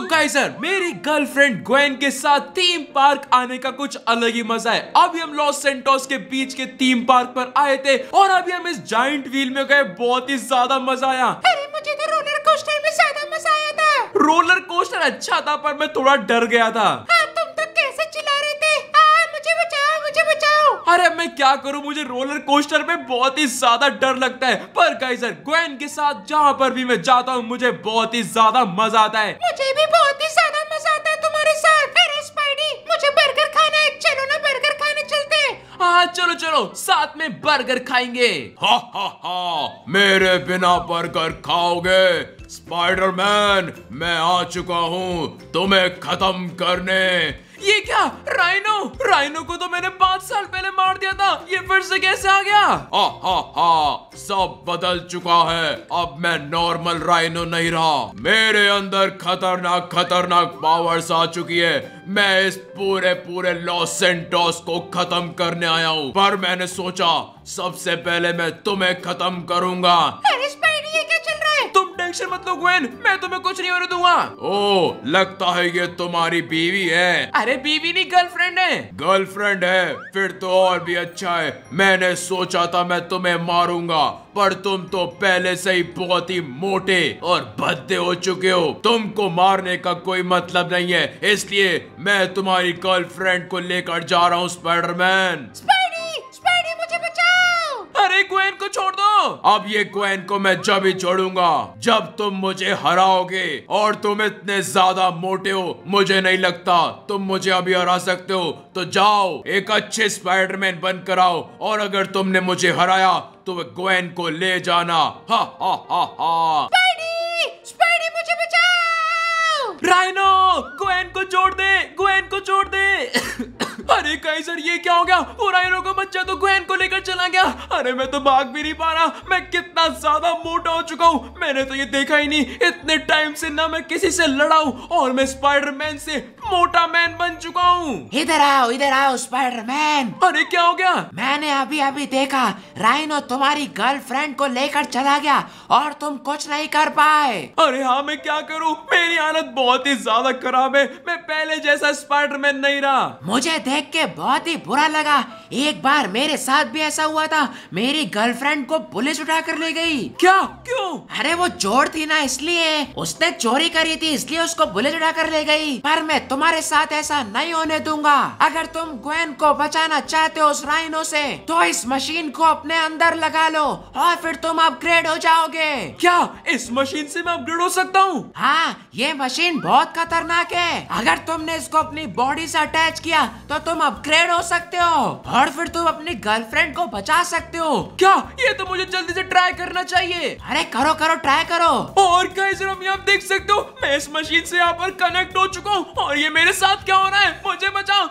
तो गाइजर मेरी girlfriend Gwen के साथ थीम पार्क आने का कुछ अलग ही मजा है अभी हम लॉस सेंटोस के बीच के थीम पार्क पर आए थे और अभी हम इस जॉइंट व्हील में गए बहुत ही ज्यादा मजा आया अरे मुझे तो रोलर कोस्टर में ज्यादा मजा आया था रोलर कोस्टर अच्छा था पर मैं थोड़ा डर गया था हाँ, अरे मैं क्या करूं मुझे रोलर कोस्टर पे बहुत ही ज्यादा डर लगता है पर गाइजर ग्वेन के साथ जहाँ पर भी मैं जाता हूँ मुझे बहुत ही ज्यादा मजा आता है मुझे भी बहुत ही ज्यादा मजा आता है तुम्हारे साथ स्पाइडी मुझे बर्गर खाना है चलो ना बर्गर खाने चलते हैं हाँ चलो चलो साथ में बर्गर खाएंगे हा हा हा मेरे बिना बर्गर खाओगे स्पाइडरमैन मैं आ चुका हूँ तुम्हें खत्म करने ये क्या राइनो राइनो को तो मैंने पाँच साल पहले मार दिया था ये फिर से कैसे आ गया हा हा हा सब बदल चुका है अब मैं नॉर्मल राइनो नहीं रहा मेरे अंदर खतरनाक खतरनाक पावर्स आ चुकी है मैं इस पूरे पूरे लॉस सेंटोस को खत्म करने आया हूँ पर मैंने सोचा सबसे पहले मैं तुम्हें खत्म करूंगा टेंशन मत लो ग्वेन मैं तुम्हें कुछ नहीं होने दूंगा ओ लगता है ये तुम्हारी बीवी है अरे बीवी नहीं गर्लफ्रेंड है गर्लफ्रेंड है फिर तो और भी अच्छा है मैंने सोचा था मैं तुम्हें मारूंगा पर तुम तो पहले से ही बहुत ही मोटे और भद्दे हो चुके हो तुमको मारने का कोई मतलब नहीं है इसलिए मैं तुम्हारी गर्लफ्रेंड को लेकर जा रहा हूँ स्पाइडरमैन स्पाइडर अरे ग्वेन को छोड़ दो अब ये ग्वेन को मैं जब ही छोड़ूंगा जब तुम मुझे हराओगे और तुम इतने ज्यादा मोटे हो मुझे नहीं लगता तुम मुझे अभी हरा सकते हो तो जाओ एक अच्छे स्पाइडरमैन बन कर आओ और अगर तुमने मुझे हराया तो वह ग्वेन को ले जाना हा हा हा हा राइनो ग्वेन को छोड़ दे ग्वेन को छोड़ दे अरे कहीं सर ये क्या हो गया ओरायनो का बच्चा तो ग्वेन को लेकर चला गया अरे मैं तो भाग भी नहीं पा रहा मैं कितना ज्यादा मोटा हो चुका हूँ मैंने तो ये देखा ही नहीं इतने टाइम से ना मैं किसी से लड़ा हूँ और मैं स्पाइडरमैन से मोटा मैन बन चुका हूँ इधर आओ इधर आओ स्पाइडरमैन अरे क्या हो गया मैंने अभी अभी देखा राइनो तुम्हारी गर्लफ्रेंड को लेकर चला गया और तुम कुछ नहीं कर पाए अरे हाँ मैं क्या करूँ मेरी हालत बहुत ही ज्यादा खराब है मैं पहले जैसा स्पाइडरमैन नहीं रहा मुझे देख के बहुत ही बुरा लगा एक बार मेरे साथ भी ऐसा हुआ था मेरी गर्लफ्रेंड को पुलिस उठा कर ले गई क्या क्यों अरे वो चोर थी ना इसलिए उसने चोरी करी थी इसलिए उसको पुलिस उठा कर ले गई पर मैं तुम तुम्हारे साथ ऐसा नहीं होने दूंगा अगर तुम ग्वेन को बचाना चाहते हो उस राइनो से तो इस मशीन को अपने अंदर लगा लो और फिर तुम अपग्रेड हो जाओगे क्या इस मशीन से मैं अपग्रेड हो सकता हूँ हाँ ये मशीन बहुत खतरनाक है अगर तुमने इसको अपनी बॉडी से अटैच किया तो तुम अपग्रेड हो सकते हो और फिर तुम अपनी गर्लफ्रेंड को बचा सकते हो क्या ये तो मुझे जल्दी से ट्राई करना चाहिए अरे करो करो ट्राई करो और कई आप देख सकते हो मैं इस मशीन से यहाँ पर कनेक्ट हो चुका हूँ और ये मेरे साथ क्या हो रहा है मुझे बचाओ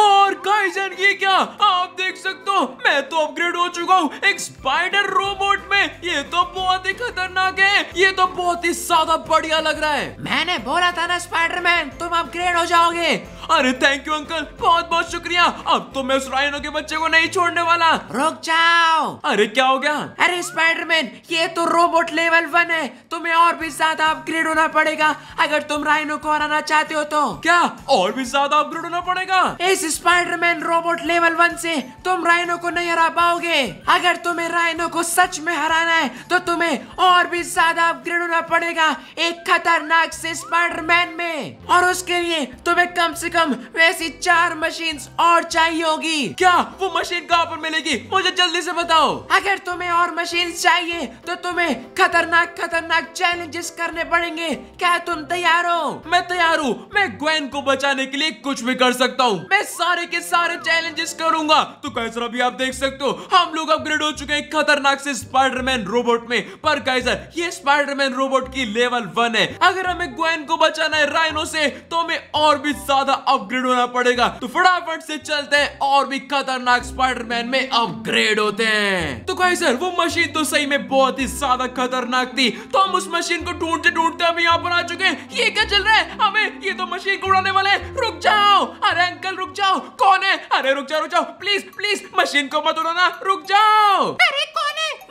और काइजन ये क्या आप देख सकते हो मैं तो अपग्रेड हो चुका हूँ एक स्पाइडर रोबोट में ये तो बहुत ही खतरनाक है ये तो बहुत ही ज्यादा बढ़िया लग रहा है मैंने बोला था ना स्पाइडरमैन तुम अपग्रेड हो जाओगे अरे थैंक यू अंकल बहुत बहुत शुक्रिया अब तो मैं उस राइनो के बच्चे को नहीं छोड़ने वाला रुक जाओ अरे क्या हो गया अरे स्पाइडरमैन ये तो रोबोट लेवल वन है तुम्हें और भी ज्यादा अपग्रेड होना पड़ेगा अगर तुम राइनो को हराना चाहते हो तो क्या और भी ज्यादा अपग्रेड होना पड़ेगा इस स्पाइडरमैन रोबोट लेवल वन से तुम राइनो को नहीं हरा पाओगे अगर तुम्हें राइनो को सच में हराना है तो तुम्हें और भी ज्यादा अपग्रेड होना पड़ेगा एक खतरनाक से स्पाइडरमैन में और उसके लिए तुम्हें कम से कम वैसी चार मशीन और चाहिए होगी क्या वो मशीन कहाँ पर मिलेगी मुझे जल्दी से बताओ अगर तुम्हें और मशीन चाहिए तो तुम्हें खतरनाक खतरनाक चैलेंजेस करने पड़ेंगे क्या तुम तैयार हो मैं तैयार हूँ मैं ग्वेन को बचाने के लिए कुछ भी कर सकता हूँ मैं सारे के सारे चैलेंजेस करूंगा तो कैसरा भी आप देख सकते हो हम लोग अपग्रेड हो चुके हैं खतरनाक से स्पाइडरमैन रोबोट में पर कैसर ये स्पाइडरमैन रोबोट की लेवल वन है अगर हमें ग्वेन को बचाना है राइनो से तो हमें और भी ज्यादा अपग्रेड होना पड़ेगा तो फटाफट से चलते हैं और भी खतरनाक स्पाइडरमैन में अपग्रेड होते हैं तो कहीं सर वो मशीन तो सही में बहुत ही ज्यादा खतरनाक थी तो हम उस मशीन को ढूंढते ढूंढते हम यहाँ पर आ चुके हैं ये क्या चल रहा है हमें ये तो मशीन को उड़ाने वाले रुक जाओ अरे अंकल रुक जाओ कौन है अरे रुक जाओ रुक जाओ प्लीज प्लीज मशीन को मत उड़ाना रुक जाओ अरे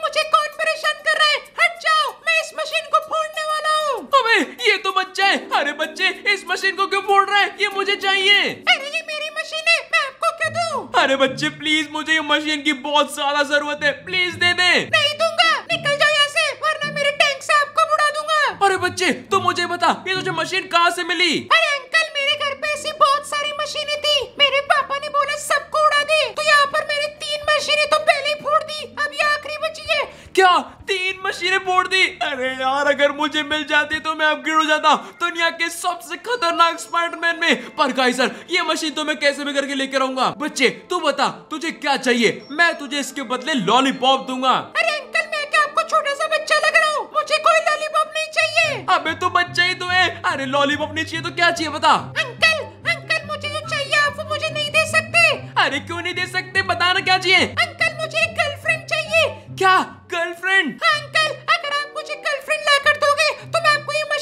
मुझे कौन परेशान कर रहा है हट जाओ मैं इस मशीन को फोड़ने वाला हूँ अबे ये तो बच्चा है अरे बच्चे इस मशीन को क्यों फोड़ रहा है ये मुझे चाहिए अरे ये मेरी मशीन है मैं आपको क्यों दूँ अरे बच्चे प्लीज मुझे ये मशीन की बहुत ज्यादा जरूरत है प्लीज दे दे नहीं दूंगा निकल जाओ यहाँ से वरना मेरे टैंक से आपको बुढ़ा दूंगा अरे बच्चे तुम मुझे बता ये तुझे मशीन कहाँ से मिली अरे अंकल मेरे घर पे ऐसी बहुत सारी मशीनें थी मेरे पापा ने बोला सबको उड़ा दे तो यहाँ पर मेरे तीन अरे यार अगर मुझे मिल जाती तो मैं अब गिर जाता दुनिया के सबसे खतरनाक स्पाइडरमैन में पर सर ये मशीन तो मैं कैसे भी करके लेकर आऊंगा बच्चे तू बता तुझे क्या चाहिए मैं तुझे इसके बदले लॉलीपॉप दूंगा अरे अंकल मैं क्या आपको छोटा सा बच्चा लग रहा हूँ मुझे कोई लॉलीपॉप नहीं चाहिए अबे तू बच्चा ही तो है अरे लॉलीपॉप नहीं चाहिए तो क्या चाहिए बता अंकल अंकल मुझे जो चाहिए आप वो मुझे नहीं दे सकते अरे क्यों नहीं दे सकते बताना क्या चाहिए अंकल मुझे गर्लफ्रेंड चाहिए क्या गर्लफ्रेंड अंकल हाँ,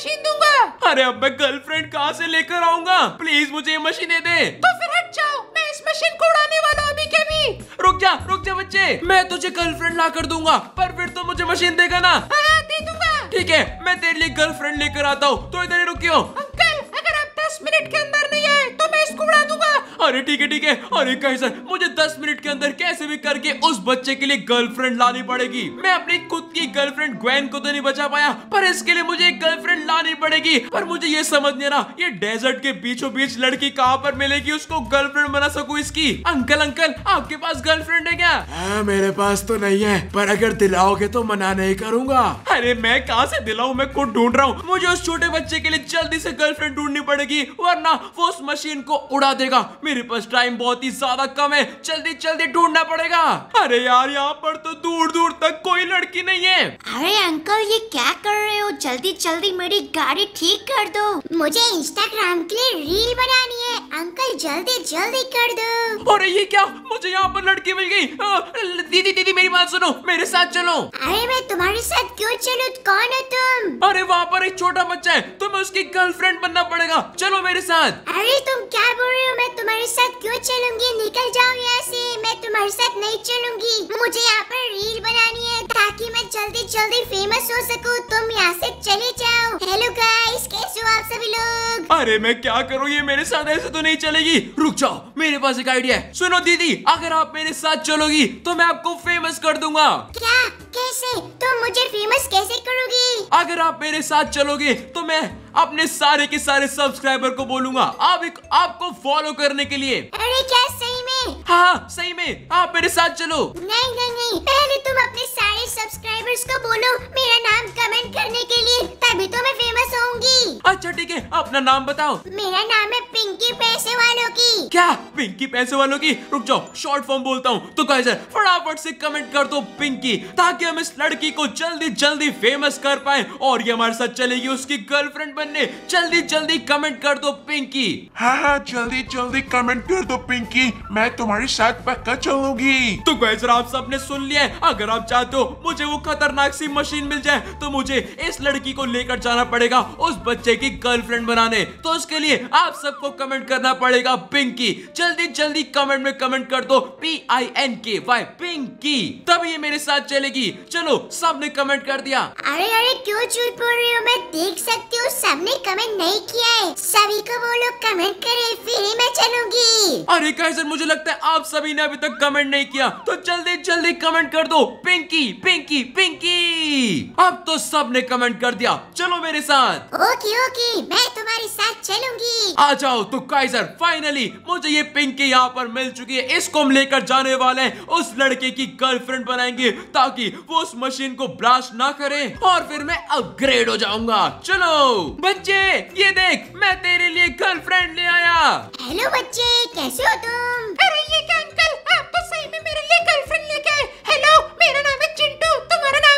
मशीन दूंगा अरे अब मैं गर्लफ्रेंड कहाँ से लेकर आऊंगा प्लीज मुझे ये मशीनें दे तो फिर हट जाओ मैं इस मशीन को उड़ाने वाला हूँ अभी के भी रुक जा रुक जा बच्चे मैं तुझे गर्लफ्रेंड ला कर दूंगा पर फिर तो मुझे मशीन देगा ना हाँ, हाँ, दे दूंगा ठीक है मैं तेरे लिए गर्लफ्रेंड लेकर आता हूँ तो इधर ही रुकियो अंकल अगर आप दस मिनट के अंदर उसको उड़ा दूंगा अरे ठीक है ठीक है अरे कैसे मुझे दस मिनट के अंदर कैसे भी करके उस बच्चे के लिए गर्लफ्रेंड लानी पड़ेगी मैं अपनी खुद की गर्लफ्रेंड ग्वेन को तो नहीं बचा पाया पर इसके लिए मुझे एक गर्लफ्रेंड लानी पड़ेगी पर मुझे ये समझ नहीं रहा ये डेजर्ट के बीचों बीच लड़की कहाँ पर मिलेगी उसको गर्लफ्रेंड बना सकू इसकी अंकल अंकल आपके पास गर्लफ्रेंड है क्या आ, हाँ, मेरे पास तो नहीं है पर अगर दिलाओगे तो मना नहीं करूंगा अरे मैं कहाँ से दिलाऊ मैं खुद ढूंढ रहा हूँ मुझे उस छोटे बच्चे के लिए जल्दी से गर्लफ्रेंड ढूंढनी पड़ेगी वरना वो उस मशीन को उड़ा देगा मेरे पास टाइम बहुत ही ज्यादा कम है जल्दी जल्दी ढूंढना पड़ेगा अरे यार यहाँ पर तो दूर दूर तक कोई लड़की नहीं है अरे अंकल ये क्या कर रहे हो जल्दी जल्दी मेरी गाड़ी ठीक कर दो मुझे इंस्टाग्राम के लिए रील बनानी है अंकल जल्दी जल्दी कर दो अरे ये क्या मुझे यहाँ पर लड़की मिल गयी दीदी दीदी मेरी बात सुनो मेरे साथ चलो अरे मैं तुम्हारे साथ क्यों चलू कौन है तुम अरे वहाँ पर एक छोटा बच्चा है तुम्हें उसकी गर्लफ्रेंड बनना पड़ेगा चलो मेरे साथ अरे तुम क्या बोल रही हूँ मैं तुम्हारे साथ क्यों चलूंगी निकल जाओ यहाँ से मैं तुम्हारे साथ नहीं चलूंगी मुझे यहाँ पर रील बनानी है ताकि मैं जल्दी जल्दी फेमस हो सकूँ तुम यहाँ से चले जाओ हेलो गाइस कैसे हो आप सभी लोग अरे मैं क्या करूँ ये मेरे साथ ऐसे तो नहीं चलेगी रुक जाओ मेरे पास एक आइडिया है सुनो दीदी अगर आप मेरे साथ चलोगी तो मैं आपको फेमस कर दूंगा क्या कैसे तुम मुझे फेमस कैसे करोगी अगर आप मेरे साथ चलोगे तो मैं अपने सारे के सारे सब्सक्राइबर को बोलूंगा आप एक, आपको फॉलो करने के लिए अरे क्या सही में हाँ सही में आप मेरे साथ चलो नहीं नहीं नहीं पहले तुम अपने सारे सब्सक्राइबर्स को बोलो मेरा नाम कमेंट करने के लिए तभी तो मैं फेमस होंगी अच्छा ठीक है अपना नाम बताओ मेरा नाम है पिंकी पैसे वालों की क्या पिंकी पैसे वालों की रुक जाओ शॉर्ट फॉर्म बोलता हूँ तो कैसे फटाफट से कमेंट कर दो पिंकी ताकि हम इस लड़की को जल्दी जल्दी फेमस कर पाए और ये हमारे साथ चलेगी उसकी गर्लफ्रेंड बनने जल्दी जल्दी कमेंट कर दो पिंकी हाँ हाँ जल्दी जल्दी कमेंट कर दो पिंकी मैं मैं तुम्हारे साथ पक्का चलूंगी तो गैजर आप सबने सुन लिया है अगर आप चाहते हो मुझे वो खतरनाक सी मशीन मिल जाए तो मुझे इस लड़की को लेकर जाना पड़ेगा उस बच्चे की गर्लफ्रेंड बनाने तो उसके लिए आप सबको कमेंट करना पड़ेगा पिंकी जल्दी जल्दी कमेंट में कमेंट कर दो P I N K Y Pinky तभी ये मेरे साथ चलेगी चलो सबने कमेंट कर दिया अरे अरे क्यों झूठ बोल रही हो मैं देख सकती हूँ सबने कमेंट नहीं किया है सभी को बोलो कमेंट करे फिर मैं चलूंगी अरे कैसे मुझे लग लगता है आप सभी ने अभी तक कमेंट नहीं किया तो जल्दी जल्दी कमेंट कर दो पिंकी पिंकी पिंकी अब तो सब ने कमेंट कर दिया चलो मेरे साथ ओके ओके मैं तुम्हारे साथ चलूंगी आ जाओ तो काइजर फाइनली मुझे ये पिंकी यहाँ पर मिल चुकी है इसको हम लेकर जाने वाले हैं उस लड़के की गर्लफ्रेंड बनाएंगे ताकि वो उस मशीन को ब्लास्ट ना करे और फिर मैं अपग्रेड हो जाऊंगा चलो बच्चे ये देख मैं तेरे लिए गर्लफ्रेंड ले आया हेलो बच्चे कैसे हो तुम रहिएगा अंकल आप तो सही में मेरे लिए गर्लफ्रेंड लेके आए हेलो मेरा नाम है चिंटू तुम्हारा नाम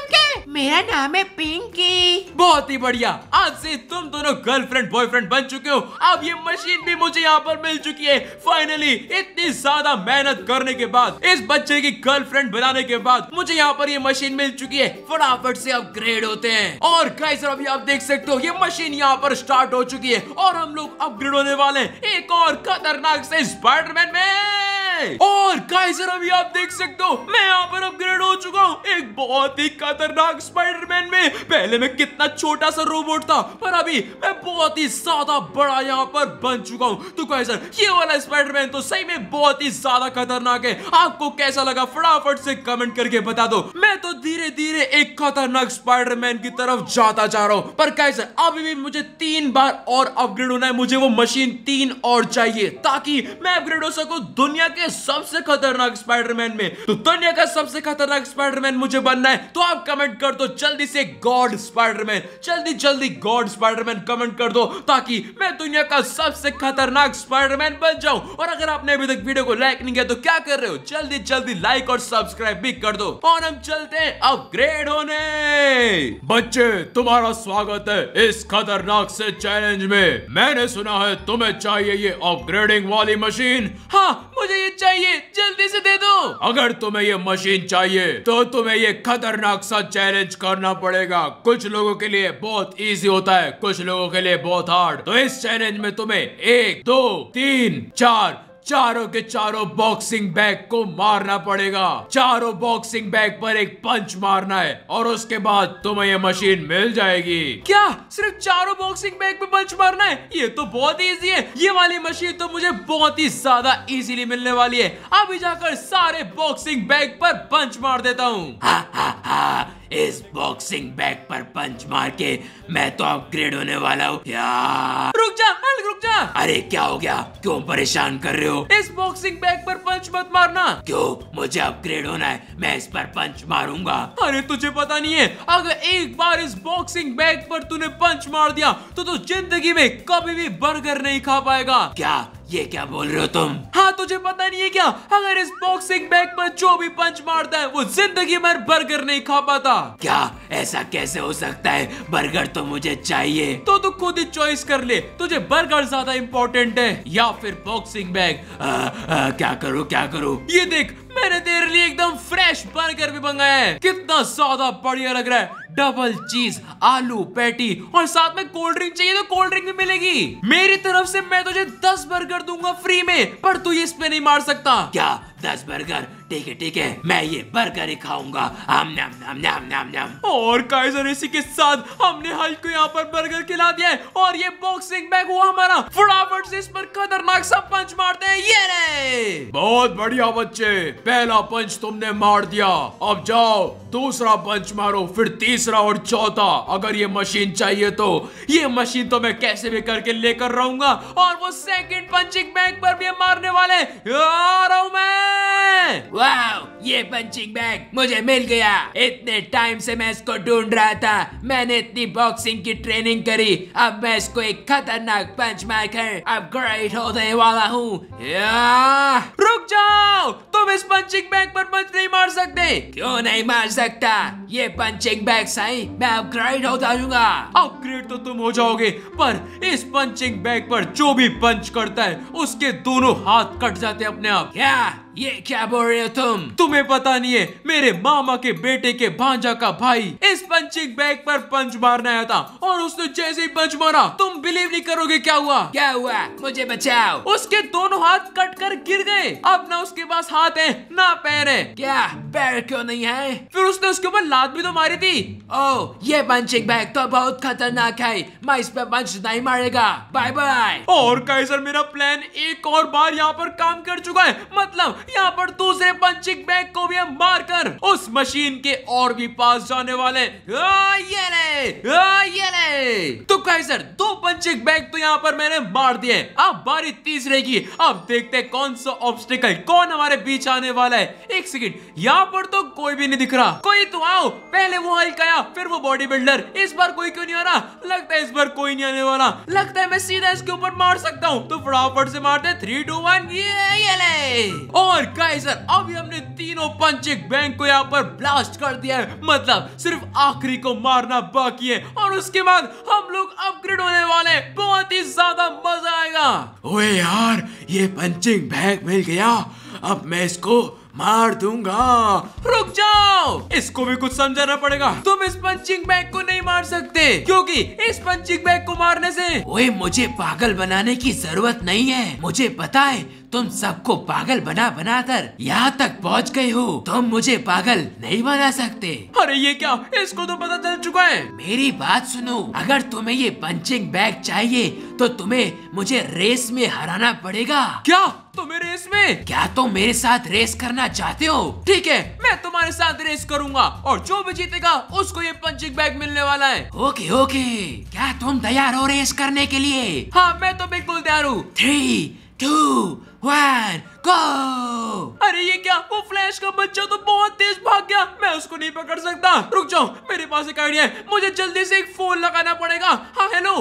मेरा नाम है पिंकी बहुत ही बढ़िया आज से तुम दोनों गर्लफ्रेंड बॉयफ्रेंड बन चुके हो अब ये मशीन भी मुझे यहाँ पर मिल चुकी है फाइनली इतनी ज्यादा मेहनत करने के बाद इस बच्चे की गर्लफ्रेंड बनाने के बाद मुझे यहाँ पर ये मशीन मिल चुकी है फटाफट से अपग्रेड होते हैं और सर अभी आप देख सकते हो ये मशीन यहाँ पर स्टार्ट हो चुकी है और हम लोग अपग्रेड होने वाले एक और खतरनाक से स्पाइडरमैन में है और काइजर अभी आप देख सकते हो मैं यहाँ पर अपग्रेड हो चुका हूँ एक बहुत ही खतरनाक स्पाइडरमैन में पहले मैं कितना छोटा सा रोबोट था पर अभी मैं बहुत ही ज्यादा बड़ा यहाँ पर बन चुका हूँ तो काइजर ये वाला स्पाइडरमैन तो सही में बहुत ही ज्यादा खतरनाक है आपको कैसा लगा फटाफट से कमेंट करके बता दो मैं तो धीरे धीरे एक खतरनाक स्पाइडरमैन की तरफ जाता जा रहा हूँ पर काइजर अभी भी मुझे तीन बार और अपग्रेड होना है मुझे वो मशीन तीन और चाहिए ताकि मैं अपग्रेड हो सकूं दुनिया के सबसे खतरनाक स्पाइडरमैन में तो दुनिया का सबसे खतरनाक स्पाइडरमैन मुझे बनना है तो आप कमेंट कर दो जल्दी से गॉड स्पाइडरमैन जल्दी जल्दी गॉड स्पाइडरमैन कमेंट कर दो ताकि मैं दुनिया का सबसे खतरनाक स्पाइडरमैन बन जाऊं और अगर आपने अभी तक वीडियो को लाइक नहीं किया तो क्या कर रहे हो जल्दी जल्दी लाइक और सब्सक्राइब भी कर दो और हम चलते हैं अपग्रेड होने बच्चे तुम्हारा स्वागत है इस खतरनाक से चैलेंज में मैंने सुना है तुम्हें चाहिए ये अपग्रेडिंग वाली मशीन हाँ मुझे ये चाहिए जल्दी से दे दो अगर तुम्हें ये मशीन चाहिए तो तुम्हें ये खतरनाक सा चैलेंज करना पड़ेगा कुछ लोगों के लिए बहुत इजी होता है कुछ लोगों के लिए बहुत हार्ड तो इस चैलेंज में तुम्हें एक दो तीन चार चारों के चारों बॉक्सिंग बैग को मारना पड़ेगा चारों बॉक्सिंग बैग पर एक पंच मारना है और उसके बाद तुम्हें ये मशीन मिल जाएगी क्या सिर्फ चारों बॉक्सिंग बैग पे पंच मारना है ये तो बहुत इजी है ये वाली मशीन तो मुझे बहुत ही ज्यादा इजीली मिलने वाली है अभी जाकर सारे बॉक्सिंग बैग पर पंच मार देता हूँ हाँ, हाँ, हाँ। इस बॉक्सिंग बैग पर पंच मार के मैं तो अपग्रेड होने वाला हूँ रुक जा हल रुक जा अरे क्या हो गया क्यों परेशान कर रहे हो इस बॉक्सिंग बैग पर पंच मत मारना क्यों मुझे अपग्रेड होना है मैं इस पर पंच मारूंगा अरे तुझे पता नहीं है अगर एक बार इस बॉक्सिंग बैग पर तूने पंच मार दिया तो तू जिंदगी में कभी भी बर्गर नहीं खा पाएगा क्या ये क्या बोल रहे हो तुम हाँ तुझे पता नहीं है क्या अगर इस बॉक्सिंग बैग पर जो भी पंच मारता है वो जिंदगी भर बर्गर नहीं खा पाता क्या ऐसा कैसे हो सकता है बर्गर तो मुझे चाहिए तो तू खुद ही चॉइस कर ले तुझे बर्गर ज्यादा इम्पोर्टेंट है या फिर बॉक्सिंग बैग आ, आ, क्या करो क्या करो ये देख मैंने तेरे लिए एकदम फ्रेश बर्गर भी मंगाया है कितना ज्यादा बढ़िया लग रहा है डबल चीज आलू पैटी और साथ में कोल्ड ड्रिंक चाहिए तो कोल्ड ड्रिंक भी मिलेगी मेरी तरफ से मैं तुझे दस बर्गर दूंगा फ्री में पर तू इस पे नहीं मार सकता क्या दस बर्गर ठीक है ठीक है मैं ये बर्गर ही खाऊंगा हम नम नम नम नम नम और काइजर इसी के साथ हमने हल्क को यहाँ पर बर्गर खिला दिया है और ये बॉक्सिंग बैग हुआ हमारा फटाफट से इस पर खतरनाक सब पंच मारते हैं ये रे बहुत बढ़िया बच्चे पहला पंच तुमने मार दिया अब जाओ दूसरा पंच मारो फिर तीसरा और चौथा अगर ये मशीन चाहिए तो ये मशीन तो मैं कैसे भी करके लेकर रहूंगा और वो सेकंड पंचिंग बैग पर भी मारने वाले आ रहा हूं मैं वाह ये पंचिंग बैग मुझे मिल गया इतने टाइम से मैं इसको ढूंढ रहा था मैंने इतनी बॉक्सिंग की ट्रेनिंग करी अब मैं इसको एक खतरनाक पंच मारकर अब ग्रेट होने वाला हूँ रुक जाओ तुम इस पंचिंग बैग पर पंच नहीं मार सकते क्यों नहीं मार सकता ये पंचिंग बैग साई मैं अब अपग्रेड हो जाऊंगा अपग्रेड तो तुम हो जाओगे पर इस पंचिंग बैग पर जो भी पंच करता है उसके दोनों हाथ कट जाते अपने आप क्या ये क्या बोल रहे हो तुम तुम्हें पता नहीं है मेरे मामा के बेटे के भांजा का भाई इस पंचिंग बैग पर पंच मारने आया था और उसने जैसे ही पंच मारा तुम बिलीव नहीं करोगे क्या हुआ क्या हुआ मुझे बचाओ उसके दोनों हाथ कट कर गिर गए अब ना उसके पास हाथ है ना पैर है क्या पैर क्यों नहीं है फिर उसने उसके ऊपर लात भी तो मारी थी ओ ये पंचिंग बैग तो बहुत खतरनाक है मैं इस पर पंच नहीं मारेगा बाय बाय और कैसर मेरा प्लान एक और बार यहाँ पर काम कर चुका है मतलब यहाँ पर दूसरे पंचिंग बैग को भी हम कर उस मशीन के और भी पास जाने वाले आ, ये ले ये ले तो दो पंचिंग बैग तो यहाँ पर मैंने मार दिए अब बारी तीसरे की अब देखते हैं कौन सा ऑब्स्टिकल कौन हमारे बीच आने वाला है एक सेकंड यहाँ पर तो कोई भी नहीं दिख रहा कोई तो आओ पहले वो हल्क आया फिर वो बॉडी बिल्डर इस बार कोई क्यों नहीं आ रहा लगता है इस बार कोई नहीं आने वाला लगता है मैं सीधा इसके ऊपर मार सकता हूँ तो फटाफट से मारते थ्री टू वन ये, ये ले और और काइजर अभी हमने तीनों पंचिंग बैंक को यहाँ पर ब्लास्ट कर दिया है मतलब सिर्फ आखिरी को मारना बाकी है और उसके बाद हम लोग अपग्रेड होने वाले बहुत ही ज्यादा मजा आएगा ओए यार ये पंचिंग बैग मिल गया अब मैं इसको मार दूंगा रुक जाओ इसको भी कुछ समझाना पड़ेगा तुम इस पंचिंग बैग को नहीं मार सकते क्योंकि इस पंचिंग बैग को मारने से ओए मुझे पागल बनाने की जरूरत नहीं है मुझे पता है तुम सबको पागल बना बना कर यहाँ तक पहुँच गए हो तुम मुझे पागल नहीं बना सकते अरे ये क्या इसको तो पता चल चुका है मेरी बात सुनो अगर तुम्हें ये पंचिंग बैग चाहिए तो तुम्हें मुझे रेस में हराना पड़ेगा क्या तुम्हें रेस में क्या तुम तो मेरे साथ रेस करना चाहते हो ठीक है मैं तुम्हारे साथ रेस करूंगा और जो भी जीतेगा उसको ये पंचिंग बैग मिलने वाला है ओके ओके क्या तुम तैयार हो रेस करने के लिए हाँ मैं तो बिल्कुल तैयार हूँ थ्री टू वन गो अरे ये क्या वो फ्लैश का बच्चा तो बहुत तेज भाग गया मैं उसको नहीं पकड़ सकता रुक जाओ मेरे पास एक आइडिया है मुझे जल्दी से एक फोन लगाना पड़ेगा हाँ हेलो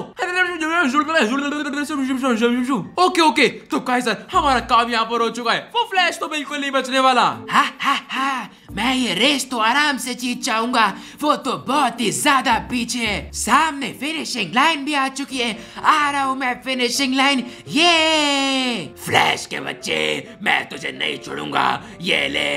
ओके ओके तो कहे सर हमारा काम यहाँ पर हो चुका है वो फ्लैश तो बिल्कुल नहीं बचने वाला हा, हा, हा, मैं ये रेस तो आराम से जीत जाऊंगा वो तो बहुत ही ज्यादा पीछे है सामने फिनिशिंग लाइन भी आ चुकी है आ रहा हूँ मैं फिनिशिंग लाइन ये फ्लैश के बच्चे मैं तुझे नहीं छोड़ूंगा ये ले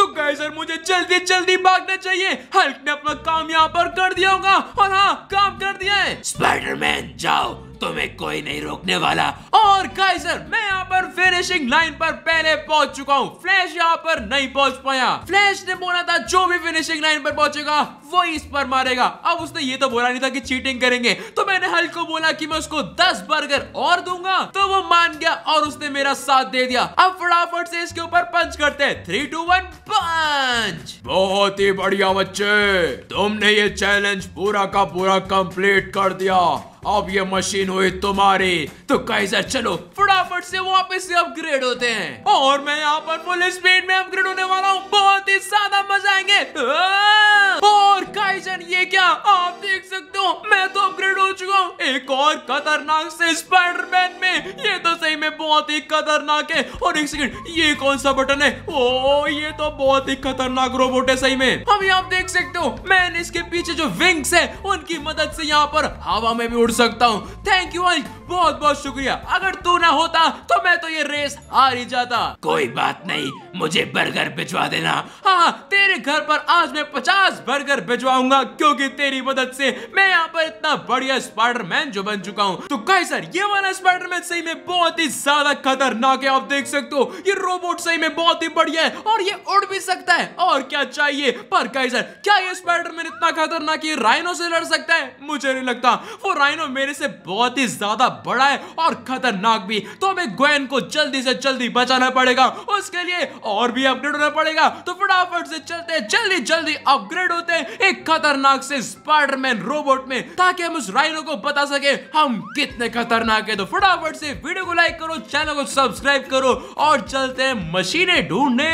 तो गैसर मुझे जल्दी जल्दी भागना चाहिए हल्क ने अपना काम यहाँ पर कर दिया होगा और हाँ काम कर दिया है स्पाइडरमैन जाओ तुम्हें कोई नहीं रोकने वाला और काइजर मैं यहाँ पर फिनिशिंग लाइन पर पहले पहुंच चुका हूँ फ्लैश यहाँ पर नहीं पहुंच पाया फ्लैश ने बोला था जो भी फिनिशिंग लाइन पर पहुंचेगा वो इस पर मारेगा अब उसने ये तो बोला नहीं था कि चीटिंग करेंगे तो मैंने हल्क को बोला कि मैं उसको दस बर्गर और दूंगा तो वो मान गया और उसने मेरा साथ दे दिया अब फटाफट से इसके ऊपर पंच करते हैं थ्री टू वन पंच बहुत ही बढ़िया बच्चे तुमने ये चैलेंज पूरा का पूरा कम्प्लीट कर दिया अब ये मशीन हुई तुम्हारी तो कैसे चलो फटाफट से वापस से अपग्रेड होते हैं और मैं यहाँ पर फुल स्पीड में अपग्रेड होने वाला हूँ बहुत ही ज्यादा मजा आएंगे हाँ। और काइजन ये क्या आप देख सकते हो मैं तो अपग्रेड हो चुका हूँ एक और खतरनाक से स्पाइडरमैन में ये तो सही में बहुत ही खतरनाक है और एक सेकंड ये कौन सा बटन है ओ ये तो बहुत ही खतरनाक रोबोट है सही में अभी आप देख सकते हो मैंने इसके पीछे जो विंग्स है उनकी मदद से यहाँ पर हवा में भी उड़ उड़ सकता हूँ थैंक यू अंक बहुत बहुत शुक्रिया अगर तू ना होता तो मैं तो ये रेस हार ही जाता कोई बात नहीं मुझे बर्गर भिजवा देना हाँ तेरे घर पर आज मैं पचास बर्गर भिजवाऊंगा क्योंकि तेरी मदद से मैं यहाँ पर इतना बढ़िया स्पाइडरमैन जो बन चुका हूँ तो कहीं सर ये वाला स्पाइडरमैन सही में बहुत ही ज्यादा खतरनाक है आप देख सकते हो ये रोबोट सही में बहुत ही बढ़िया है और ये उड़ भी सकता है और क्या चाहिए पर कहीं सर क्या ये स्पाइडरमैन इतना खतरनाक है राइनो से लड़ सकता है मुझे नहीं लगता वो राइनो और मेरे से बहुत ही ज्यादा बड़ा है और खतरनाक भी तो हमें ग्वेन को जल्दी से जल्दी बचाना पड़ेगा उसके लिए और भी अपग्रेड होना पड़ेगा तो फटाफट से चलते हैं जल्दी जल्दी अपग्रेड होते हैं एक खतरनाक से स्पाइडरमैन रोबोट में ताकि हम उस राइनो को बता सके हम कितने खतरनाक है तो फटाफट से वीडियो को लाइक करो चैनल को सब्सक्राइब करो और चलते हैं मशीनें ढूंढने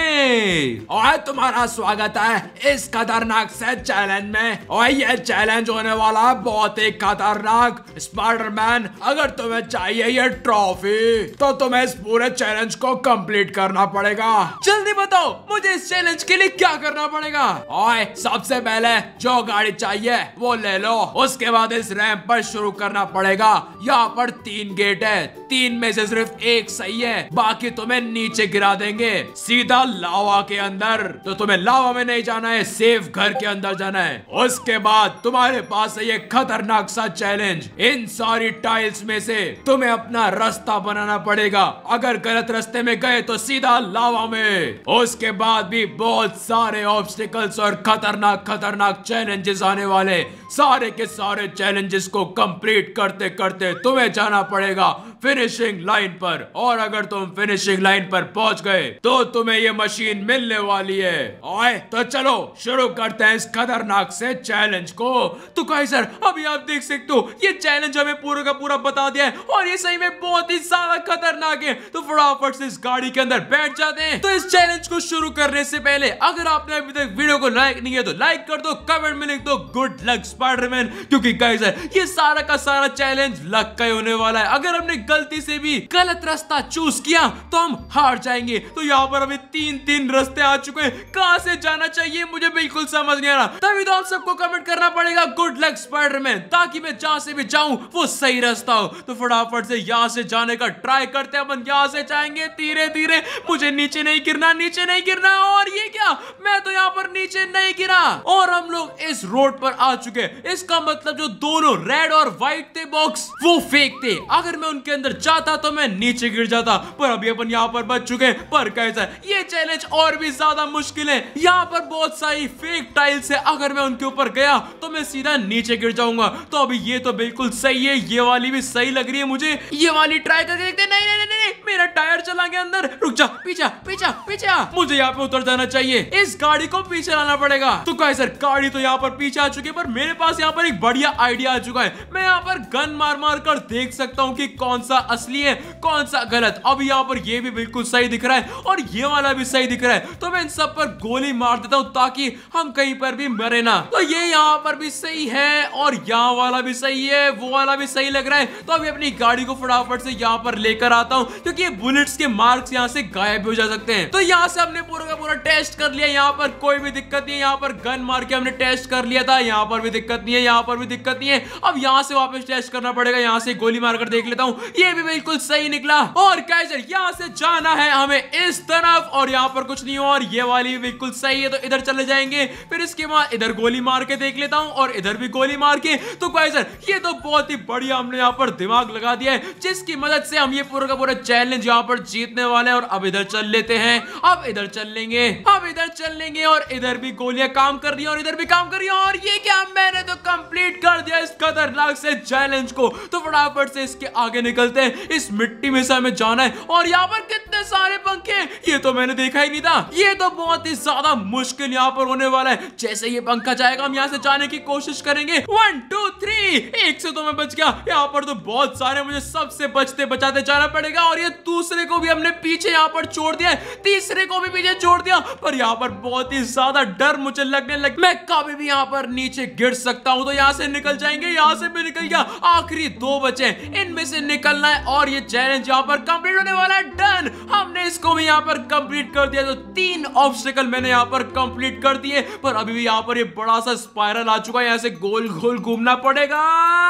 और तुम्हारा स्वागत है इस खतरनाक से चैलेंज में और ये चैलेंज होने वाला बहुत ही खतरनाक तक स्पाइडरमैन अगर तुम्हें चाहिए ये ट्रॉफी तो तुम्हें इस पूरे चैलेंज को कंप्लीट करना पड़ेगा जल्दी बताओ मुझे इस चैलेंज के लिए क्या करना पड़ेगा ओए सबसे पहले जो गाड़ी चाहिए वो ले लो उसके बाद इस रैंप पर शुरू करना पड़ेगा यहाँ पर तीन गेट है तीन में से सिर्फ एक सही है बाकी तुम्हें नीचे गिरा देंगे सीधा लावा के अंदर तो तुम्हें लावा में नहीं जाना है सेफ घर के अंदर जाना है उसके बाद तुम्हारे पास है ये खतरनाक सा चैलेंज इन सारी टाइल्स में से तुम्हें अपना रास्ता बनाना पड़ेगा अगर गलत रास्ते में गए तो सीधा लावा में उसके बाद भी बहुत सारे ऑब्स्टिकल्स और खतरनाक खतरनाक चैलेंजेस आने वाले सारे के सारे चैलेंजेस को कंप्लीट करते करते तुम्हें जाना पड़ेगा फिनिशिंग लाइन पर और अगर तुम फिनिशिंग लाइन पर पहुंच गए तो तुम्हें ये मशीन मिलने वाली है आए तो चलो शुरू करते हैं इस खतरनाक से चैलेंज को तो कहीं सर अभी आप देख सकते हो ये चैलेंज हमें पूरा का पूरा बता दिया है और ये सही में बहुत ही ज्यादा खतरनाक है तो फटाफट से इस गाड़ी के अंदर बैठ जाते हैं तो इस चैलेंज को शुरू करने से पहले अगर आपने अभी तक वीडियो को लाइक नहीं है तो लाइक कर दो कमेंट में लिख दो गुड लक स्पाइडरमैन क्योंकि गाइस ये सारा का सारा चैलेंज लक का होने वाला है अगर हमने गलती से भी गलत रास्ता चूज किया तो हम हार जाएंगे तो यहाँ पर अभी तीन तीन रास्ते आ चुके हैं कहाँ से जाना चाहिए मुझे बिल्कुल समझ नहीं आ रहा तभी तो आप सबको कमेंट करना पड़ेगा गुड लक स्पाइडरमैन ताकि मैं जहाँ से भी जाऊं वो सही रास्ता हो तो फटाफट से यहां से जाने का ट्राई करते हैं अपन यहां से जाएंगे धीरे धीरे मुझे नीचे नहीं गिरना नीचे नहीं गिरना और ये क्या मैं तो यहाँ पर नीचे नहीं गिरा और हम लोग इस रोड पर आ चुके हैं इसका मतलब जो दोनों रेड और व्हाइट थे बॉक्स वो फेक थे अगर मैं उनके अंदर जाता तो मैं नीचे गिर जाता पर अभी अपन यहाँ पर बच चुके हैं पर कैसा ये चैलेंज और भी ज्यादा मुश्किल है यहाँ पर बहुत सारी फेक टाइल्स है अगर मैं उनके ऊपर गया तो मैं सीधा नीचे गिर जाऊंगा तो अभी ये तो बिल्कुल बिल्कुल सही है ये वाली भी सही लग रही है मुझे ये वाली ट्राई करके देखते नहीं नहीं नहीं, मेरा टायर चला गया अंदर रुक जा पीछा पीछा पीछा मुझे यहाँ पे उतर जाना चाहिए इस गाड़ी को पीछे लाना पड़ेगा तो कहे सर गाड़ी तो यहाँ पर पीछे आ चुकी है पर मेरे पास यहाँ पर एक बढ़िया आइडिया आ चुका है मैं यहाँ पर गन मार मार कर देख सकता हूँ की कौन सा असली है कौन सा गलत अब यहाँ पर ये भी बिल्कुल सही दिख रहा है और ये वाला भी सही दिख रहा है तो मैं इन सब पर गोली मार देता हूँ ताकि हम कहीं पर भी मरे ना तो ये यहाँ पर भी सही है और यहाँ वाला भी सही है है वो वाला भी सही लग रहा है तो अभी अपनी गाड़ी को फटाफट से यहाँ पर लेकर आता हूँ क्योंकि ये बुलेट्स के मार्क्स यहाँ से गायब हो जा सकते हैं तो यहाँ से हमने पूरा का पूरा टेस्ट कर लिया यहाँ पर कोई भी दिक्कत नहीं है यहाँ पर गन मार के हमने टेस्ट कर लिया था यहाँ पर भी दिक्कत नहीं है यहाँ पर भी दिक्कत नहीं है अब यहाँ से वापस टेस्ट करना पड़ेगा यहाँ से गोली मारकर देख लेता हूँ ये भी बिल्कुल सही निकला और कैसर यहाँ से जाना है हमें इस तरफ और यहाँ पर कुछ नहीं हो और ये वाली भी बिल्कुल सही है तो इधर चले जाएंगे फिर इसके बाद इधर गोली मार के देख लेता हूँ और इधर भी गोली मार के तो कैसर ये तो बहुत ही बढ़िया हमने यहाँ पर दिमाग लगा दिया है जिसकी मदद से हम ये पूरा का पूरा चैलेंज यहाँ पर जीतने वाले हैं और अब इधर चल लेते हैं अब इधर चल लेंगे अब इधर चल लेंगे और इधर भी गोलियां काम कर रही है और इधर भी काम कर रही है और ये क्या मैंने तो कम्प्लीट कर दिया इस खतरनाक से चैलेंज को तो फटाफट से इसके आगे निकलते हैं इस मिट्टी में से हमें जाना है और यहाँ पर कितने सारे पंखे ये तो मैंने देखा ही नहीं था ये तो बहुत ही ज्यादा मुश्किल यहाँ पर होने वाला है जैसे ये पंखा जाएगा हम यहाँ से जाने की कोशिश करेंगे वन टू थ्री एक एक से तो मैं बच गया यहाँ पर तो बहुत सारे मुझे सबसे बचते बचाते जाना पड़ेगा और ये दूसरे को भी हमने पीछे यहाँ पर छोड़ दिया तीसरे को भी पीछे छोड़ दिया पर यहाँ पर बहुत ही ज्यादा डर मुझे लगने लग मैं कभी भी यहाँ पर नीचे गिर सकता हूँ तो यहाँ से निकल जाएंगे यहाँ से भी निकल गया आखिरी दो बचे इनमें से निकलना है और ये चैलेंज यहाँ पर कंप्लीट होने वाला है डन हमने इसको भी यहाँ पर कंप्लीट कर दिया तो तीन ऑब्स्टिकल मैंने यहाँ पर कंप्लीट कर दिए पर अभी भी यहाँ पर ये बड़ा सा स्पायरल आ चुका है यहाँ से गोल गोल घूमना पड़ेगा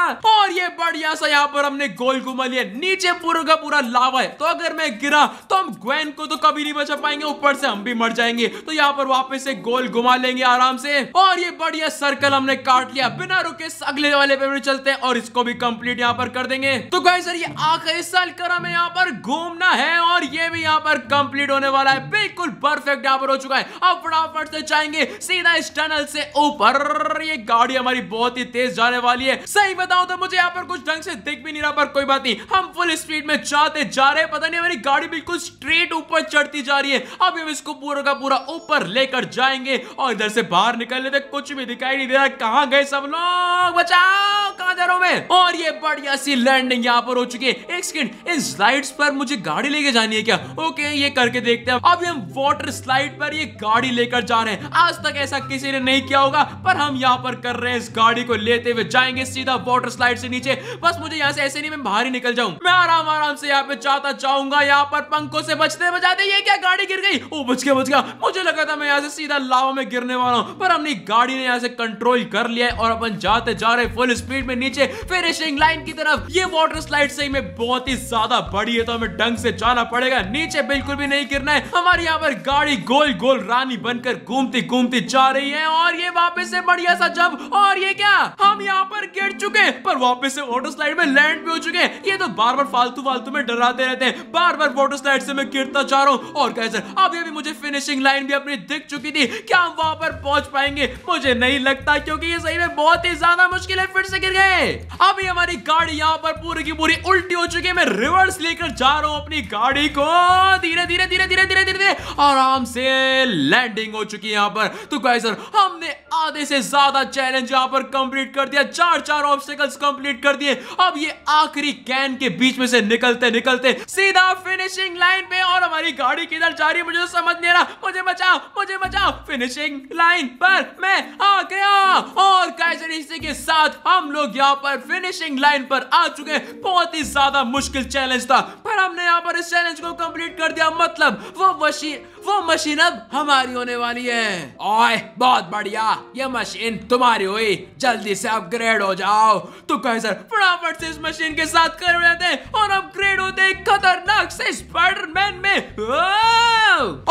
और ये बढ़िया सा यहाँ पर हमने गोल घुमा लिया नीचे पूरा का पूरा लावा है तो अगर मैं गिरा तो हम ग्वेन को तो कभी नहीं बचा पाएंगे ऊपर से हम भी मर जाएंगे तो यहाँ पर वापस से गोल घुमा लेंगे आराम से और ये बढ़िया सर्कल हमने काट लिया बिना रुके अगले वाले पे भी चलते हैं और इसको भी कंप्लीट यहाँ पर कर देंगे तो गाइस सर ये आखिरी साल कर हमें यहाँ पर घूमना है और ये भी यहाँ पर कंप्लीट होने वाला है बिल्कुल परफेक्ट यहाँ पर हो चुका है अब फटाफट से जाएंगे सीधा इस टनल से ऊपर ये गाड़ी हमारी बहुत ही तेज जाने वाली है सही में बताऊं तो मुझे यहाँ पर कुछ ढंग से दिख भी नहीं रहा पर कोई बात नहीं हम फुल स्पीड में जाते जा रहे हैं पता नहीं हमारी गाड़ी बिल्कुल स्ट्रेट ऊपर चढ़ती जा रही है अब हम इसको पूरा का पूरा ऊपर लेकर जाएंगे और इधर से बाहर निकल लेते कुछ भी दिखाई नहीं दे रहा कहा गए सब लोग बचाओ कहा जा रहा हूँ मैं और ये बढ़िया सी लैंडिंग यहाँ पर हो चुकी है एक सेकेंड इन स्लाइड पर मुझे गाड़ी लेके जानी है क्या ओके ये करके देखते हैं अभी हम वॉटर स्लाइड पर ये गाड़ी लेकर जा रहे हैं आज तक ऐसा किसी ने नहीं किया होगा पर हम यहाँ पर कर रहे हैं इस गाड़ी को लेते हुए जाएंगे सीधा वाटर स्लाइड से नीचे बस मुझे यहाँ से ऐसे नहीं मैं बाहर ही निकल जाऊँ मैं आराम आराम से यहाँ पे जाता चाहूंगा यहाँ पर पंखों से बचते बचाते ये क्या गाड़ी गिर गई ओ बच गया बच गया मुझे लगा था मैं यहाँ से सीधा लावा में गिरने वाला हूँ पर अपनी गाड़ी ने यहाँ से कंट्रोल कर लिया और अपन जाते जा रहे फुल स्पीड में नीचे फिनिशिंग लाइन की तरफ ये वाटर स्लाइड सही में बहुत ही ज्यादा बड़ी है तो हमें डंग से जाना पड़ेगा नीचे बिल्कुल भी नहीं गिरना है हमारे यहाँ पर गाड़ी गोल गोल रानी बनकर घूमती घूमती जा रही है और ये वापस से बढ़िया सा जब और ये क्या हम यहाँ पर गिर चुके थे पर वापस से वोटर स्लाइड में लैंड भी हो चुके हैं ये तो बार बार फालतू फालतू में डराते रहते हैं बार बार वोटर स्लाइड से मैं गिरता जा रहा हूँ और कैसे अभी अभी मुझे फिनिशिंग लाइन भी अपनी दिख चुकी थी क्या हम वहां पर पहुंच पाएंगे मुझे नहीं लगता क्योंकि ये सही में बहुत ही ज्यादा मुश्किल है फिर से गिर गए अभी हमारी गाड़ी यहाँ पर पूरी की पूरी उल्टी हो चुकी है मैं रिवर्स लेकर जा रहा हूँ अपनी गाड़ी को धीरे धीरे धीरे धीरे धीरे धीरे आराम से लैंडिंग हो चुकी है यहाँ पर तो कैसे हमने आधे से ज्यादा चैलेंज यहाँ पर कंप्लीट कर दिया चार चार ऑप्शन ऑब्स्टेकल्स कंप्लीट कर दिए अब ये आखिरी कैन के बीच में से निकलते निकलते सीधा फिनिशिंग लाइन पे और हमारी गाड़ी किधर जा रही है मुझे तो समझ नहीं रहा मुझे बचाओ मुझे बचाओ फिनिशिंग लाइन पर मैं आ गया और कैसे के साथ हम लोग यहाँ पर फिनिशिंग लाइन पर आ चुके हैं बहुत ही ज्यादा मुश्किल चैलेंज था पर हमने यहाँ पर इस चैलेंज को कंप्लीट कर दिया मतलब वो मशीन वो मशीन अब हमारी होने वाली है ओए बहुत बढ़िया ये मशीन तुम्हारी हुई जल्दी से अपग्रेड हो जाओ जाओ तो कैसर फटाफट से इस मशीन के साथ कर जाते हैं और अपग्रेड होते हैं खतरनाक से स्पाइडरमैन में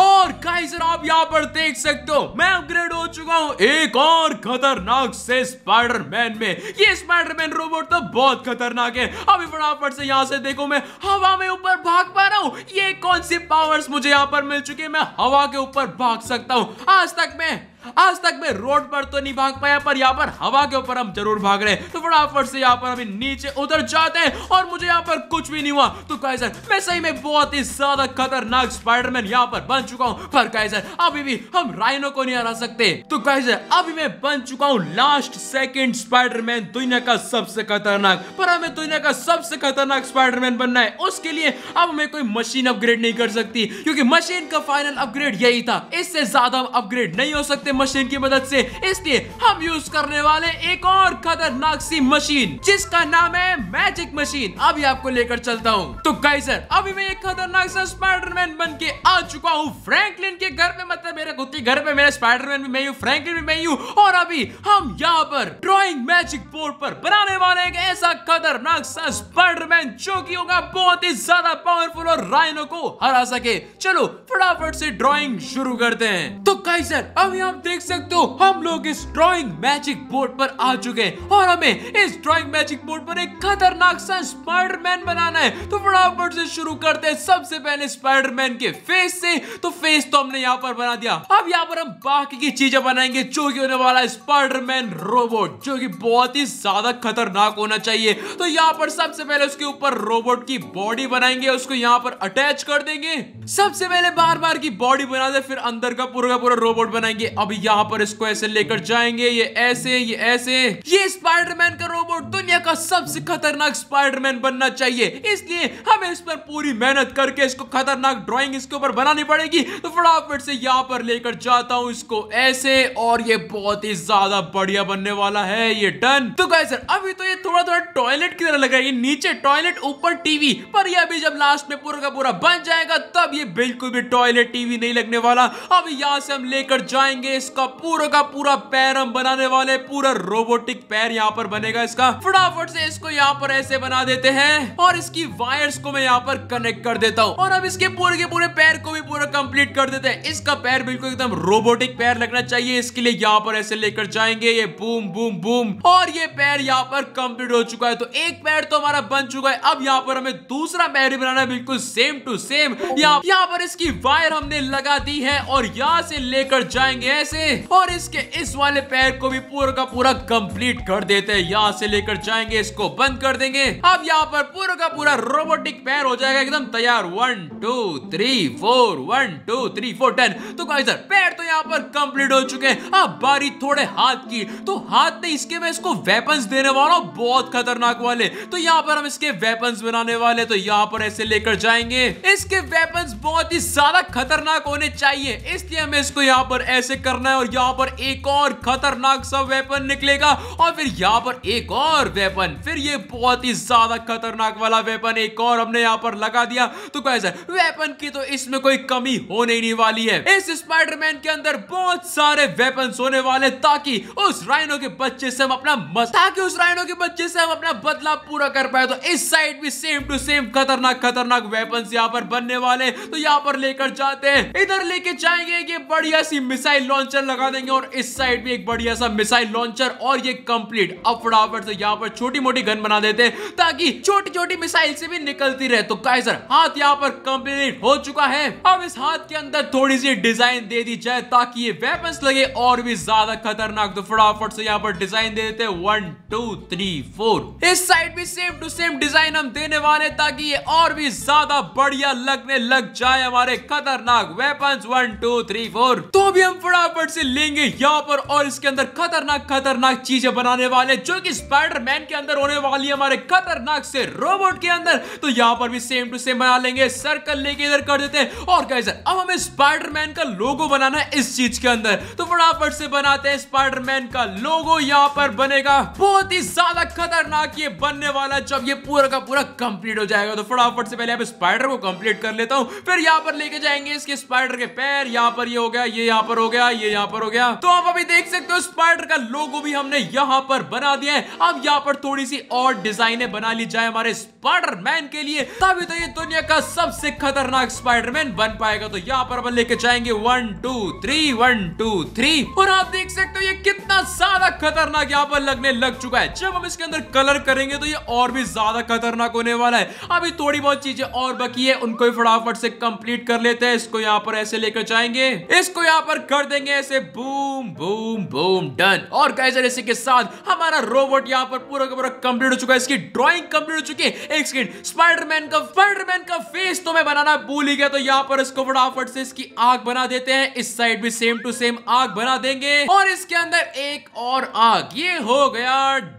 और कैसर आप यहाँ पर देख सकते हो मैं अपग्रेड हो चुका हूँ एक और खतरनाक से स्पाइडरमैन में ये स्पाइडरमैन रोबोट तो बहुत खतरनाक है अभी फटाफट से यहाँ से देखो मैं हवा में ऊपर भाग पा रहा हूँ ये कौन सी पावर्स मुझे यहाँ पर मिल चुकी है मैं हवा के ऊपर भाग सकता हूँ आज तक मैं आज तक मैं रोड पर तो नहीं भाग पाया पर यहाँ पर हवा के ऊपर हम जरूर भाग रहे तो फटाफट से यहाँ पर अभी नीचे उतर जाते हैं और मुझे यहाँ पर कुछ भी नहीं हुआ तो कैसे मैं सही में बहुत ही ज्यादा खतरनाक स्पाइडरमैन यहाँ पर बन चुका हूँ पर कैसे अभी भी हम राइनो को नहीं हरा सकते तो कैसे अभी मैं बन चुका हूँ लास्ट सेकेंड स्पाइडरमैन दुनिया का सबसे खतरनाक पर हमें दुनिया का सबसे खतरनाक स्पाइडरमैन बनना है उसके लिए अब हमें कोई मशीन अपग्रेड नहीं कर सकती क्योंकि मशीन का फाइनल अपग्रेड यही था इससे ज्यादा हम अपग्रेड नहीं हो सकते मशीन की मदद से इसलिए हम यूज करने वाले एक और खतरनाक सी मशीन जिसका नाम है मैजिक मशीन अभी आपको लेकर चलता हूँ तो गाई सर अभी मैं एक खतरनाक सा स्पाइडरमैन बन के आ चुका हूँ फ्रैंकलिन के घर में मतलब मेरे खुद के घर में मेरा स्पाइडरमैन भी मैं फ्रेंकलिन भी मैं हूँ और अभी हम यहाँ पर ड्रॉइंग मैजिक बोर्ड पर बनाने वाले एक ऐसा खतरनाक सा स्पाइडरमैन जो की होगा बहुत ही ज्यादा पावरफुल और राइनो को हरा सके चलो फटाफट से ड्रॉइंग शुरू करते हैं तो कई सर अभी हम देख सकते हो हम लोग इस ड्राइंग मैजिक बोर्ड पर आ चुके हैं और हमें इस ड्राइंग मैजिक बोर्ड पर एक खतरनाक सा स्पाइडरमैन बनाना है तो फटाफट से शुरू करते हैं सबसे पहले स्पाइडरमैन के फेस से तो फेस तो हमने यहाँ पर बना दिया अब यहाँ पर हम बाकी की चीजें बनाएंगे जो की होने वाला है स्पाइडरमैन रोबोट जो की बहुत ही ज्यादा खतरनाक होना चाहिए तो यहाँ पर सबसे पहले उसके ऊपर रोबोट की बॉडी बनाएंगे उसको यहाँ पर अटैच कर देंगे सबसे पहले बार बार की बॉडी बना दे फिर अंदर का पूरा का पूरा रोबोट बनाएंगे अब यहाँ पर इसको ऐसे लेकर जाएंगे ये ऐसे ये ऐसे ये स्पाइडरमैन का रोबोट दुनिया का सबसे खतरनाक स्पाइडरमैन बनना चाहिए इसलिए हमें इस पर पूरी मेहनत करके इसको खतरनाक ड्रॉइंग इसके ऊपर बनानी पड़ेगी तो फटाफट से यहाँ पर लेकर जाता हूँ इसको ऐसे और ये बहुत ही ज्यादा बढ़िया बनने वाला है ये डन तो गाय सर अभी तो ये थोड़ा थोड़ा टॉयलेट की तरह लग रहा है नीचे टॉयलेट ऊपर टीवी पर ये अभी जब लास्ट में पूरा का पूरा बन जाएगा तब ये बिल्कुल भी टॉयलेट टीवी नहीं लगने वाला अभी यहाँ से हम लेकर जाएंगे इसका पूरा का पूरा पैर हम बनाने वाले पूरा रोबोटिक पैर यहाँ पर बनेगा इसका फटाफट से इसको यहाँ पर ऐसे बना देते हैं और इसकी वायर्स को मैं यहाँ पर कनेक्ट कर देता हूँ और अब इसके पूरे के पूरे पैर को भी पूरा कंप्लीट कर देते हैं इसका पैर बिल्कुल एकदम रोबोटिक पैर लगना चाहिए इसके लिए यहाँ पर ऐसे लेकर जाएंगे ये बूम बूम बूम और ये पैर यहाँ पर कंप्लीट हो चुका है तो एक पैर तो हमारा बन चुका है अब यहाँ पर हमें दूसरा पैर ही बनाना है बिल्कुल सेम टू सेम यहाँ यहाँ पर इसकी वायर हमने लगा दी है और यहाँ से लेकर जाएंगे कैसे और इसके इस वाले पैर को भी पूरा का पूरा कंप्लीट कर देते हैं यहाँ से लेकर जाएंगे इसको बंद कर देंगे अब यहाँ पर पूरा का पूरा रोबोटिक पैर हो जाएगा एकदम तैयार one two three four one two three four ten तो सर पैर तो यहाँ पर कंप्लीट हो चुके हैं अब बारी थोड़े हाथ की तो हाथ में इसके मैं इसको वेपन देने वाला हूँ बहुत खतरनाक वाले तो यहाँ पर हम इसके वेपन बनाने वाले तो यहाँ पर ऐसे लेकर जाएंगे इसके वेपन बहुत ही ज्यादा खतरनाक होने चाहिए इसलिए हमें इसको यहाँ पर ऐसे कर करना है और यहाँ पर एक और खतरनाक सब वेपन निकलेगा और फिर यहाँ पर एक और वेपन फिर ये बहुत ही ज्यादा खतरनाक वाला वेपन एक और हमने यहाँ पर लगा दिया तो कैसे वेपन की तो इसमें कोई कमी होने ही नहीं वाली है इस स्पाइडरमैन के अंदर बहुत सारे वेपन होने वाले ताकि उस राइनो के बच्चे से हम अपना मस्त ताकि उस राइनो के बच्चे से हम अपना बदलाव पूरा कर पाए तो इस साइड भी सेम टू सेम खतरनाक खतरनाक वेपन यहाँ पर बनने वाले तो यहाँ पर लेकर जाते हैं इधर लेके जाएंगे ये बढ़िया सी मिसाइल लॉन्च लॉन्चर लगा देंगे और इस साइड भी एक बढ़िया सा मिसाइल लॉन्चर और ये कंप्लीट अब फटाफट से यहाँ पर छोटी मोटी गन बना देते हैं ताकि छोटी छोटी मिसाइल से भी निकलती रहे तो काइजर हाथ यहाँ पर कंप्लीट हो चुका है अब इस हाथ के अंदर थोड़ी सी डिजाइन दे दी जाए ताकि ये वेपन लगे और भी ज्यादा खतरनाक तो फटाफट से यहाँ पर डिजाइन दे देते वन टू थ्री फोर इस साइड भी सेम टू सेम डिजाइन हम देने वाले ताकि ये और भी ज्यादा बढ़िया लगने लग जाए हमारे खतरनाक weapon one two three four तो भी हम फटाफट फटाफट से लेंगे यहाँ पर और इसके अंदर खतरनाक खतरनाक चीजें बनाने वाले जो कि स्पाइडरमैन के अंदर होने वाली है हमारे खतरनाक से रोबोट के अंदर तो यहाँ पर भी सेम टू सेम बना लेंगे सर्कल लेके इधर कर देते हैं और कैसे अब हमें स्पाइडरमैन का लोगो बनाना है इस चीज के अंदर तो फटाफट से बनाते हैं स्पाइडरमैन का लोगो यहाँ पर बनेगा बहुत ही ज्यादा खतरनाक ये बनने वाला जब ये पूरा का पूरा कंप्लीट हो जाएगा तो फटाफट से पहले यहाँ स्पाइडर को कंप्लीट कर लेता हूँ फिर यहाँ पर लेके जाएंगे इसके स्पाइडर के पैर यहाँ पर ये हो गया ये यहाँ पर हो गया ये ये यहाँ पर हो गया तो आप अभी देख सकते हो स्पाइडर का लोगो भी हमने यहाँ पर बना दिया है अब यहाँ पर थोड़ी सी और डिजाइने बना ली जाए हमारे स्पाइडर के लिए तभी तो ये दुनिया का सबसे खतरनाक स्पाइडर बन पाएगा तो यहाँ पर लेके जाएंगे one two three one two three और आप देख सकते हो ये कितना ज्यादा खतरनाक यहाँ पर लगने लग चुका है जब हम इसके अंदर कलर करेंगे तो ये और भी ज्यादा खतरनाक होने वाला है अभी थोड़ी बहुत चीजें और बाकी है उनको फटाफट से कंप्लीट कर लेते हैं इसको यहाँ पर ऐसे लेकर जाएंगे इसको यहाँ पर कर देंगे ऐसे बूम बूम बूम डन और गाइजर इसी के साथ हमारा रोबोट यहाँ पर पूरा का पूरा कंप्लीट हो चुका है इसकी ड्राइंग कंप्लीट हो चुकी है एक सेकंड स्पाइडरमैन का स्पाइडरमैन का फेस तो मैं बनाना भूल ही गया तो यहाँ पर इसको फटाफट से इसकी आग बना देते हैं इस साइड भी सेम टू सेम आग बना देंगे और इसके अंदर एक और आग ये हो गया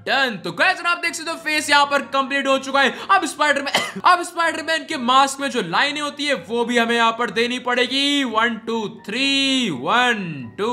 डन तो गाइजर आप देख सकते हो फेस यहाँ पर कंप्लीट हो चुका है अब स्पाइडरमैन अब स्पाइडरमैन के मास्क में जो लाइनें होती है वो भी हमें यहाँ पर देनी पड़ेगी one two three one two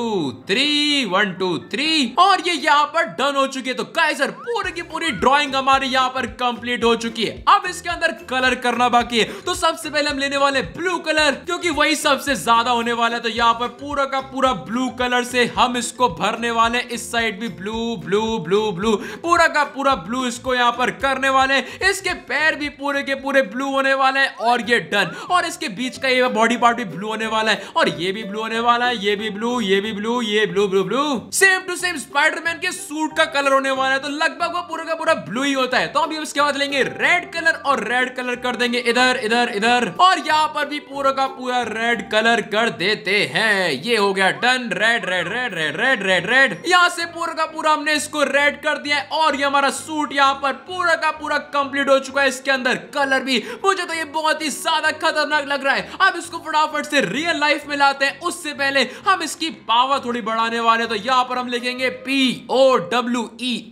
three one two three और ये यहाँ पर डन हो चुकी है तो कैसर पूरी की पूरी ड्रॉइंग हमारी यहाँ पर कंप्लीट हो चुकी है अब इसके अंदर कलर करना बाकी है तो सबसे पहले हम लेने वाले ब्लू कलर क्योंकि वही सबसे ज्यादा होने वाला है तो यहाँ पर पूरा का पूरा ब्लू कलर से हम इसको भरने वाले इस साइड भी ब्लू ब्लू ब्लू ब्लू पूरा का पूरा ब्लू इसको यहाँ पर करने वाले इसके पैर भी पूरे के पूरे ब्लू होने वाले हैं और ये डन और इसके बीच का ये बॉडी पार्ट भी ब्लू होने वाला है और ये भी ब्लू होने वाला है ये भी ब्लू ब्लू ये भी ब्लू ये blue blue blue same to same Spiderman के सूट का कलर होने वाला है तो लगभग वो पूरा का पूरा ब्लू ही होता है तो अभी उसके बाद लेंगे रेड कलर और रेड कलर कर देंगे इधर इधर इधर और यहाँ पर भी पूरा का पूरा रेड कलर कर देते हैं ये हो गया done red red red red red red red यहाँ से पूरा का पूरा हमने इसको रेड कर दिया है और ये हमारा सूट यहाँ पर पूरा का पूरा कंप्लीट हो चुका है इसके अंदर कलर भी मुझे तो ये बहुत ही ज्यादा खतरनाक लग रहा है अब इसको फटाफट से रियल लाइफ में लाते हैं उससे पहले हम इसकी इसकी पावर थोड़ी बढ़ाने वाले तो यहाँ पर हम लिखेंगे P O W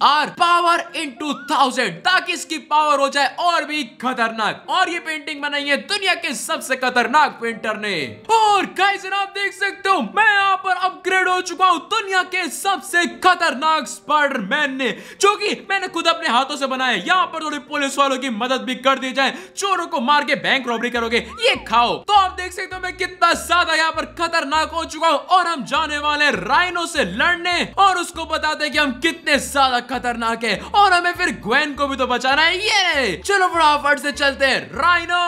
R power in two thousand ताकि इसकी पावर हो जाए और भी खतरनाक और ये पेंटिंग बनाई है दुनिया के सबसे खतरनाक पेंटर ने और गाइस आप देख सकते हो मैं यहाँ पर अपग्रेड हो चुका हूँ दुनिया के सबसे खतरनाक स्पाइडरमैन ने जो कि मैंने खुद अपने हाथों से बनाया यहाँ पर थोड़ी पुलिस वालों की मदद भी कर दी जाए चोरों को मार के बैंक रॉबरी करोगे ये खाओ तो आप देख सकते हो मैं कितना ज्यादा यहाँ पर खतरनाक हो चुका हूँ और हम जाने वाले राइनो से लड़ने और उसको बताते कि हम कितने ज्यादा खतरनाक है और हमें फिर ग्वेन को भी तो बचाना है ये चलो फटाफट से चलते हैं राइनो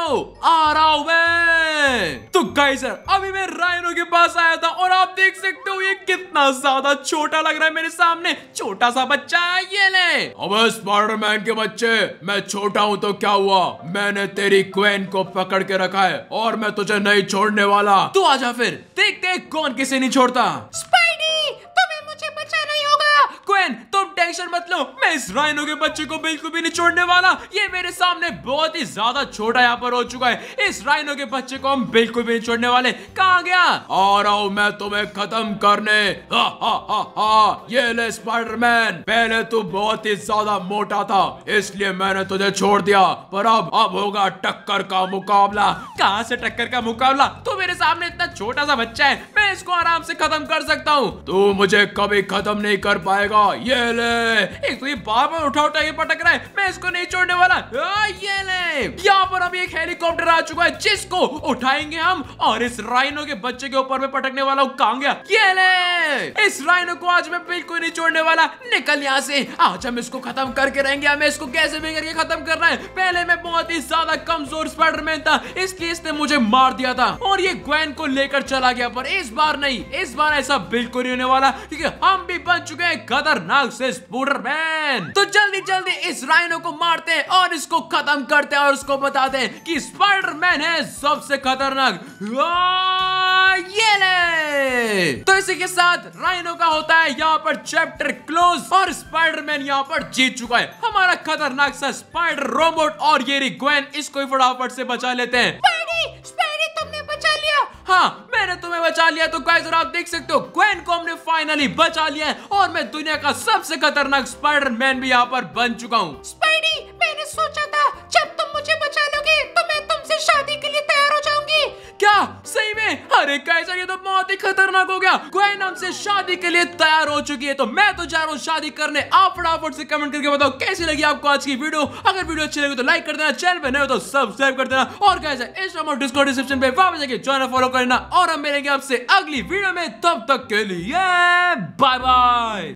आ रहा हूं मैं तो गाइस अभी मैं राइनो के पास आया था और आप देख सकते हो ये कितना ज्यादा छोटा लग रहा है मेरे सामने छोटा सा बच्चा है ये ले अब स्पाइडरमैन के बच्चे मैं छोटा हूँ तो क्या हुआ मैंने तेरी क्वेन को पकड़ के रखा है और मैं तुझे नहीं छोड़ने वाला तू तो आजा फिर देखते कौन किसे नहीं छोड़ orada. Spam! टेंशन मत लो मैं इस राइनो के बच्चे को बिल्कुल भी नहीं छोड़ने वाला ये मेरे सामने बहुत ही ज्यादा छोटा यहाँ पर हो चुका है इस राइनो के बच्चे को हम बिल्कुल भी नहीं छोड़ने वाले कहा गया आ रहा हूँ मैं तुम्हें खत्म करने हा हा हा हा ये ले स्पाइडरमैन पहले तू बहुत ही ज्यादा मोटा था इसलिए मैंने तुझे छोड़ दिया पर अब अब होगा टक्कर का मुकाबला कहा से टक्कर का मुकाबला तू मेरे सामने इतना छोटा सा बच्चा है मैं इसको आराम से खत्म कर सकता हूँ तू मुझे कभी खत्म नहीं कर पाएगा ये ले एक तो ये बार बार उठा उठा ये पटक रहा है मैं इसको नहीं छोड़ने वाला ये ले यहाँ पर अभी एक हेलीकॉप्टर आ चुका है जिसको उठाएंगे हम और इस राइनो के बच्चे के ऊपर में पटकने वाला हूँ कांग ये ले इस राइनो को आज मैं बिल्कुल नहीं छोड़ने वाला निकल यहाँ से आज हम इसको खत्म करके रहेंगे हमें इसको कैसे भी करके खत्म करना है पहले मैं बहुत ही ज्यादा कमजोर स्पाइडरमैन था इसलिए इसने मुझे मार दिया था और ये ग्वेन को लेकर चला गया पर इस बार नहीं इस बार ऐसा बिल्कुल नहीं होने वाला क्योंकि हम भी बन चुके हैं खतरनाक से मैन तो जल्दी जल्दी इस राइनो को मारते हैं और इसको खत्म करते हैं और उसको बताते हैं कि स्पाइडर मैन है सबसे खतरनाक हाँ, ये ले तो इसी के साथ राइनो का होता है यहाँ पर चैप्टर क्लोज और स्पाइडरमैन यहाँ पर जीत चुका है हमारा खतरनाक सा स्पाइडर रोबोट और ये ग्वेन इसको फटाफट से बचा लेते हैं लिया हाँ मैंने तुम्हें बचा लिया तो गाइस और आप देख सकते हो ग्वेन को हमने फाइनली बचा लिया है और मैं दुनिया का सबसे खतरनाक स्पाइडर मैन भी यहाँ पर बन चुका हूँ स्पाइडी मैंने सोचा था जब तुम मुझे बचा लोगे तो मैं तुमसे शादी के लिए तैयार हो जाऊंगी क्या सही में अरे कैसर ये तो बहुत ही खतरनाक हो गया ग्वेन हमसे शादी के लिए तैयार हो चुकी है तो मैं तो जा रहा हूँ शादी करने आप फटाफट से कमेंट करके बताओ कैसी लगी आपको आज की वीडियो अगर वीडियो अच्छी लगी तो लाइक कर देना चैनल पे नए हो तो सब्सक्राइब कर देना और कैसे इस डिस्कॉर्ड डिस्क्रिप्शन पे वापस जाके ज्वाइन चैनल फॉलो करना और हम मिलेंगे आपसे अगली वीडियो में तब तक के लिए बाय बाय